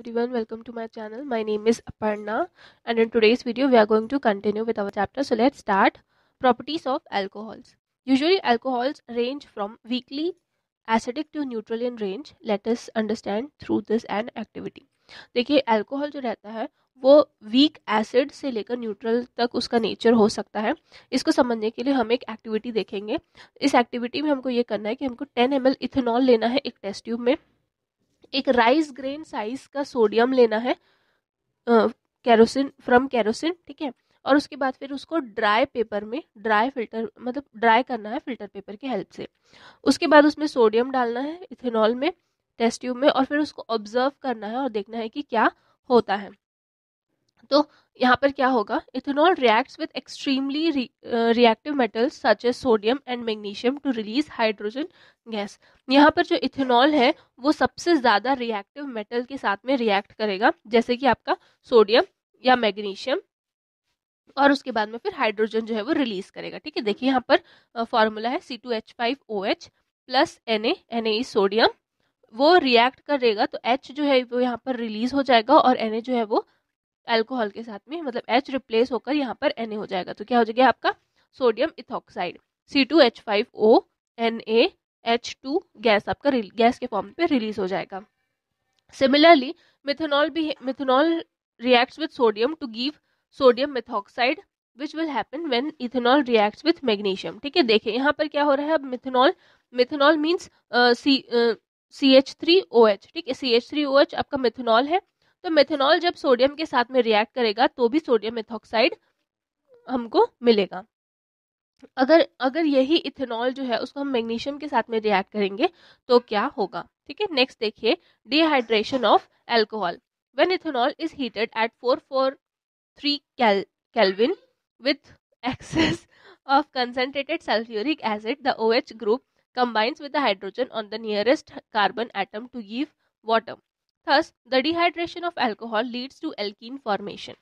everyone welcome to my channel my name is aparna and in today's video we are going to continue with our chapter so let's start properties of alcohols usually alcohols range from weakly acidic to neutral in range let us understand through this an activity देखिए alcohol जो रहता है वो weak acid से लेकर neutral तक उसका nature हो सकता है इसको समझने के लिए हम एक एक्टिविटी देखेंगे इस एक्टिविटी में हमको ये करना है कि हमको 10 एम इथेनॉल लेना है एक टेस्ट ट्यूब में एक राइस ग्रेन साइज का सोडियम लेना है कैरोसिन फ्रॉम कैरोसिन ठीक है और उसके बाद फिर उसको ड्राई पेपर में ड्राई फिल्टर मतलब ड्राई करना है फिल्टर पेपर की हेल्प से उसके बाद उसमें सोडियम डालना है इथेनॉल में टेस्ट ट्यूब में और फिर उसको ऑब्जर्व करना है और देखना है कि क्या होता है तो यहाँ पर क्या होगा ethanol reacts with extremely reactive metals such as sodium and magnesium to release hydrogen gas यहाँ पर जो इथेनॉल है वो सबसे ज़्यादा रिएक्टिव मेटल के साथ में रिएक्ट करेगा जैसे कि आपका सोडियम या मैग्नीशियम और उसके बाद में फिर हाइड्रोजन जो है वो रिलीज करेगा ठीक है देखिए यहाँ पर फॉर्मूला uh, है C two H five O H plus N A N A sodium वो रिएक्ट करेगा तो एच जो है वो यहाँ पर रिलीज हो जाएगा और एन ए जो है वो अल्कोहल के साथ में मतलब एच रिप्लेस होकर यहाँ पर एन हो जाएगा तो क्या हो जाएगा आपका sodium ethoxide C two H five O N A H two gas आपका गैस के फॉर्म पे रिलीज हो जाएगा सिमिलरली मिथेनॉल भी methanol reacts with sodium to give sodium methoxide which will happen when ethanol reacts with magnesium ठीक है देखिए यहाँ पर क्या हो रहा है अब methanol methanol means C C H three O H ठीक है C H three O H आपका मिथेनॉल है तो मेथेनॉल जब सोडियम के साथ में रिएक्ट करेगा तो भी सोडियम मेथॉक्साइड हमको मिलेगा अगर अगर यही इथेनॉल जो है उसको हम मैग्नीशियम के साथ में रिएक्ट करेंगे तो क्या होगा ठीक है नेक्स्ट देखिए dehydration of alcohol when ethanol is heated at four four three kelvin with excess of concentrated sulfuric acid the OH group combines with the hydrogen on the nearest carbon atom to give water thus the dehydration of alcohol leads to alkene formation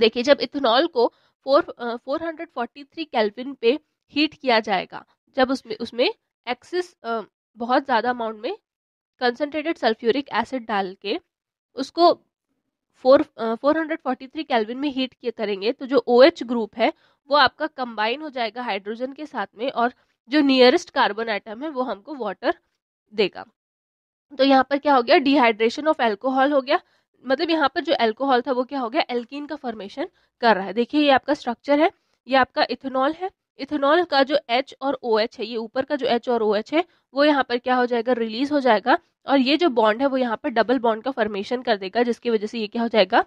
देखिए जब ethanol को four four hundred forty three kelvin पे heat किया जाएगा जब उसमें उसमें axis बहुत ज़्यादा अमाउंट में कंसनट्रेटेड सल्फ्यूरिक एसिड डाल के उसको four four hundred forty three kelvin में हीट किए करेंगे तो जो ओ OH ग्रुप है वो आपका कंबाइन हो जाएगा हाइड्रोजन के साथ में और जो नियरेस्ट कार्बन आइटम है वो हमको वाटर देगा तो यहाँ पर क्या हो गया डिहाइड्रेशन ऑफ एल्कोहल हो गया मतलब यहाँ पर जो एल्कोहल था वो क्या हो गया एल्किन का फॉर्मेशन कर रहा है देखिए ये आपका स्ट्रक्चर है ये आपका इथेनॉल है इथेनॉल का जो एच और ओ OH है ये ऊपर का जो एच और ओ OH है वो यहाँ पर क्या हो जाएगा रिलीज हो जाएगा और ये जो बॉन्ड है वो यहाँ पर डबल बॉन्ड का फॉर्मेशन कर देगा जिसकी वजह से ये क्या हो जाएगा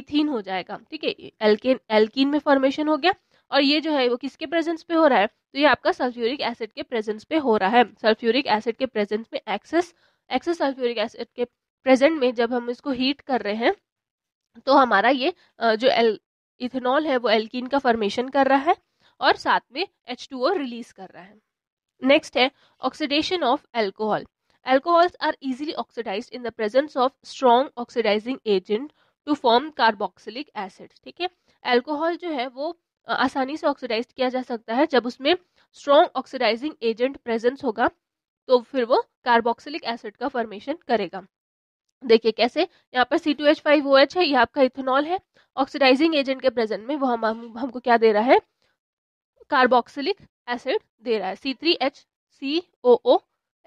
इथिन हो जाएगा ठीक है एल्किन एल्किन में फॉर्मेशन हो गया और ये जो है वो किसके प्रेजेंस पे हो रहा है तो ये आपका सल्फ्यूरिक एसिड के प्रेजेंस पे हो रहा है सल्फ्यूरिक एसिड के प्रेजेंस में एक्सेस एक्सेस सल्फ्यूरिक एसिड के प्रेजेंट में जब हम इसको हीट कर रहे हैं तो हमारा ये जो एल इथेनॉल है वो एल्कीन का फॉर्मेशन कर रहा है और साथ में एच टू ओ रिलीज कर रहा है नेक्स्ट है oxidation of alcohol alcohols are easily oxidise in the presence of strong oxidising agent to form carboxylic acid ठीक है एल्कोहल जो है वो आसानी से ऑक्सीडाइज किया जा सकता है जब उसमें स्ट्रॉन्ग ऑक्सीडाइजिंग एजेंट प्रेजेंस होगा तो फिर वो कार्बोक्सिलिक एसिड का फॉर्मेशन करेगा देखिए कैसे यहाँ पर C two H five O H है यह आपका इथेनॉल है ऑक्सीडाइजिंग एजेंट के प्रेजेंट में वो हम, हमको क्या दे रहा है कार्बोक्सिलिक एसिड दे रहा है C three H C O O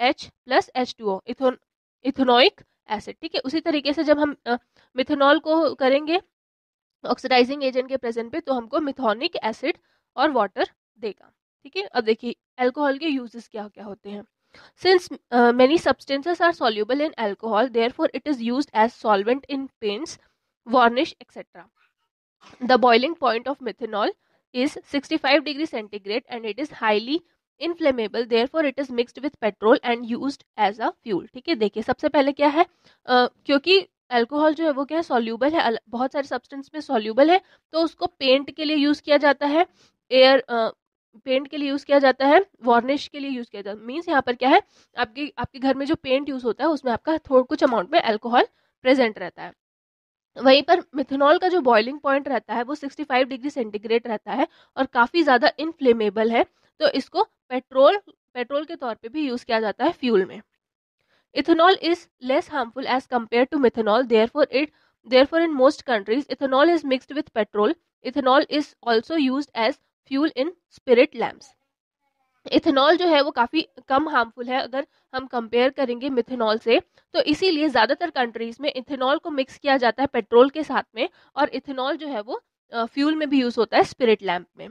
H plus H two O ethane ethanoic acid ठीक है उसी तरीके से जब हम मिथेनॉल को करेंगे ऑक्सीडाइजिंग एजेंट के प्रेजेंट पे तो हमको मिथोनिक एसिड और वाटर देगा ठीक है अब देखिए अल्कोहल के यूजेस क्या क्या होते हैं Since uh, many substances are soluble in alcohol, therefore it is used as solvent in paints, varnish, etc. The boiling point of methanol is 65 degree centigrade and it is highly inflammable therefore it is mixed with petrol and used as a fuel ठीक है देखिए सबसे पहले क्या है uh, क्योंकि alcohol जो है वो क्या है सॉल्यूबल है बहुत सारे सब्सटेंस में सॉल्यूबल है तो उसको पेंट के लिए यूज़ किया जाता है एयर पेंट के लिए यूज़ किया जाता है वार्निश के लिए यूज़ किया जाता है मीन्स यहाँ पर क्या है आपके आपके घर में जो पेंट यूज़ होता है उसमें आपका थोड़ा कुछ अमाउंट में अल्कोहल प्रेजेंट रहता है वहीं पर मिथेनॉल का जो बॉइलिंग पॉइंट रहता है वो 65 डिग्री सेंटीग्रेड रहता है और काफ़ी ज़्यादा इनफ्लेमेबल है तो इसको पेट्रोल पेट्रोल के तौर पे भी यूज़ किया जाता है फ्यूल में ethanol is less harmful as compare to methanol therefore it therefore in most countries ethanol is mixed with petrol ethanol is also use as fuel in spirit lamps ethanol जो है वो काफ़ी कम harmful है अगर हम compare करेंगे methanol से तो इसीलिए ज़्यादातर कंट्रीज़ में इथेनॉल को मिक्स किया जाता है पेट्रोल के साथ में और इथेनॉल जो है वो फ्यूल में भी यूज़ होता है स्पिरिट लैम्प में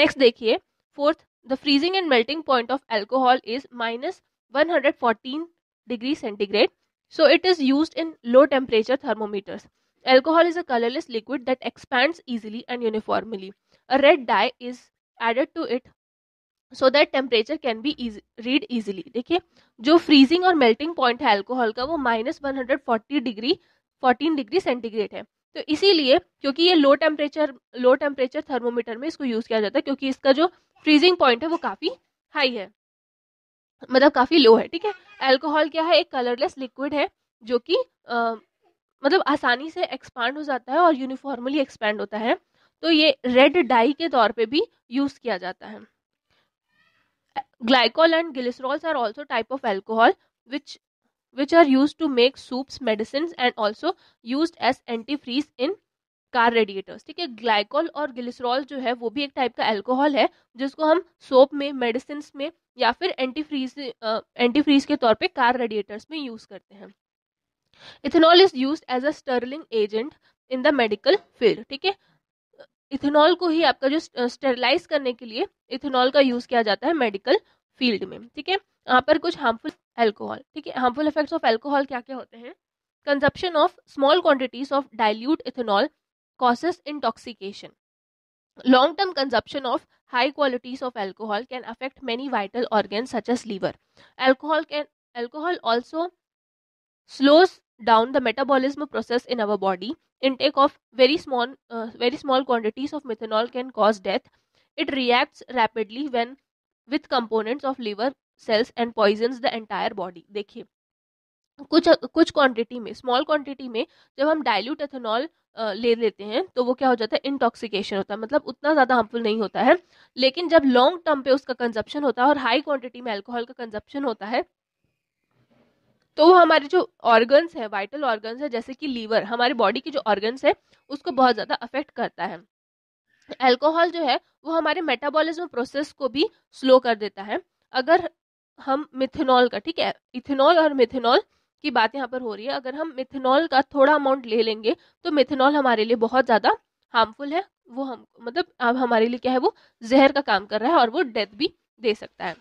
नेक्स्ट देखिए fourth the freezing and melting point of alcohol is minus one hundred fourteen degree centigrade so it is use in low temperature thermometers alcohol is a colourless liquid that expand easily and uniformly A red dye is added to it so that temperature can be read easily देखिए जो freezing और melting point है alcohol का वो minus one hundred forty degree fourteen degree centigrade है तो इसीलिए क्योंकि ये low temperature low temperature thermometer में इसको यूज़ किया जाता है क्योंकि इसका जो फ्रीजिंग पॉइंट है वो काफ़ी हाई है मतलब काफ़ी लो है ठीक है अल्कोहल क्या है एक कलरलेस लिक्विड है जो कि मतलब आसानी से एक्सपांड हो जाता है और यूनिफॉर्मली एक्सपैंड होता है तो ये रेड डाई के तौर पे भी यूज़ किया जाता है glycol and and are also type of alcohol which which are use to make soaps medicine and also use as anti freeze in car radiators ठीक है ग्लाइकोल और ग्लिसरॉल जो है वो भी एक टाइप का एल्कोहल है जिसको हम सोप में मेडिसिन में या फिर एंटीफ्रीज एंटीफ्रीज के तौर पे कार रेडिएटर्स में यूज़ करते हैं ethanol is use as a sterling agent in the medical field ठीक है इथेनॉल को ही आपका जो स्टेरलाइज करने के लिए इथेनॉल का यूज किया जाता है मेडिकल फील्ड में ठीक है यहाँ पर कुछ हार्मफुल एल्कोहल ठीक है हार्मफुल इफेक्ट्स ऑफ एल्कोहल क्या क्या होते हैं consumption of small quantities of dilute ethanol causes intoxication long term consumption of high qualities of alcohol can affect many vital organ such as liver alcohol can alcohol also slows down the metabolism process in our body intake of very small uh, very small quantities of methanol can cause death it reacts rapidly when with components of liver cells and poisons the entire body dekhiye कुछ कुछ quantity में small quantity में जब हम dilute ethanol ले लेते हैं तो वो क्या हो जाता है इंटॉक्सिकेशन होता है मतलब उतना ज़्यादा हार्मफुल नहीं होता है लेकिन जब लॉन्ग टर्म पे उसका कंजप्शन होता है और हाई क्वांटिटी में अल्कोहल का कंजप्शन होता है तो वो हमारे जो ऑर्गन्स हैं वाइटल ऑर्गन्स हैं जैसे कि लीवर हमारे बॉडी के जो ऑर्गन्स हैं उसको बहुत ज़्यादा अफेक्ट करता है अल्कोहल जो है वो हमारे मेटाबॉलिज्म प्रोसेस को भी स्लो कर देता है अगर हम मिथेनॉल का ठीक है इथेनॉल और मिथेनॉल की बात यहाँ पर हो रही है अगर हम मिथेनॉल का थोड़ा अमाउंट ले लेंगे तो मिथेनॉल हमारे लिए बहुत ज़्यादा हार्मफुल है वो हम मतलब अब हमारे लिए क्या है वो जहर का काम कर रहा है और वो डेथ भी दे सकता है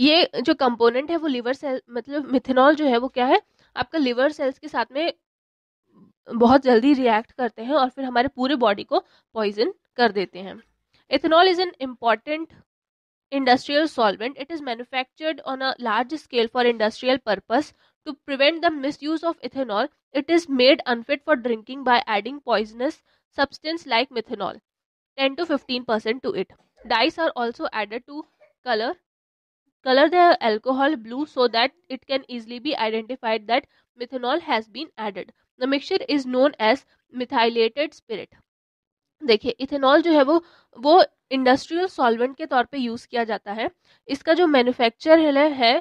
ये जो कंपोनेंट है वो लीवर सेल मतलब मिथेनॉल जो है वो क्या है आपका लिवर सेल्स के साथ में बहुत जल्दी रिएक्ट करते हैं और फिर हमारे पूरे बॉडी को पॉइजन कर देते हैं ethanol is an important industrial solvent it is manufactured on a large scale for industrial purpose to prevent the misuse of ethanol it is made unfit for drinking by adding poisonous substance like methanol ten to fifteen percent to it dyes are also added to colour Color the alcohol blue so that it can easily be identified that methanol has been added. The mixture is known as methylated spirit. देखिए ethanol जो है वो वो industrial solvent के तौर पे use किया जाता है इसका जो मैन्युफैक्चर है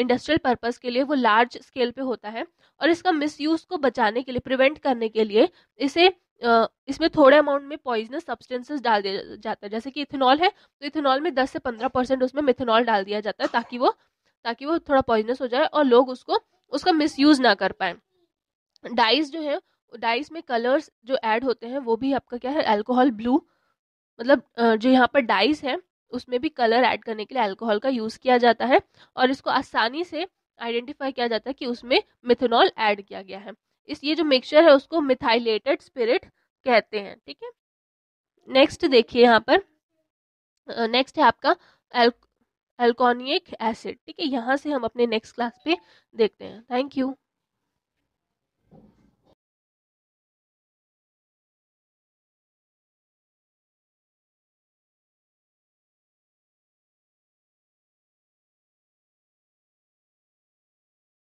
इंडस्ट्रियल पर्पस के लिए वो लार्ज स्केल पे होता है और इसका मिसयूज को बचाने के लिए प्रिवेंट करने के लिए इसे इसमें थोड़े अमाउंट में पॉइजनस सब्सटेंसेस डाल दिया जाता है जैसे कि इथेनॉल है तो इथेनॉल में 10 से 15 परसेंट उसमें मिथेनॉल डाल दिया जाता है ताकि वो ताकि वो थोड़ा पॉइजनस हो जाए और लोग उसको उसका मिस ना कर पाए डाइस जो है डाइस में कलर्स जो ऐड होते हैं वो भी आपका क्या है अल्कोहल ब्लू मतलब जो यहाँ पर डाइस है उसमें भी कलर ऐड करने के लिए अल्कोहल का यूज़ किया जाता है और इसको आसानी से आइडेंटिफाई किया जाता है कि उसमें मिथेनॉल ऐड किया गया है इस ये जो मिक्सचर है उसको मिथाइलेटेड स्पिरिट कहते हैं ठीक है नेक्स्ट देखिए यहाँ पर नेक्स्ट है आपका एल्कोनिक एसिड ठीक है यहाँ से हम अपने नेक्स्ट क्लास पे देखते हैं थैंक यू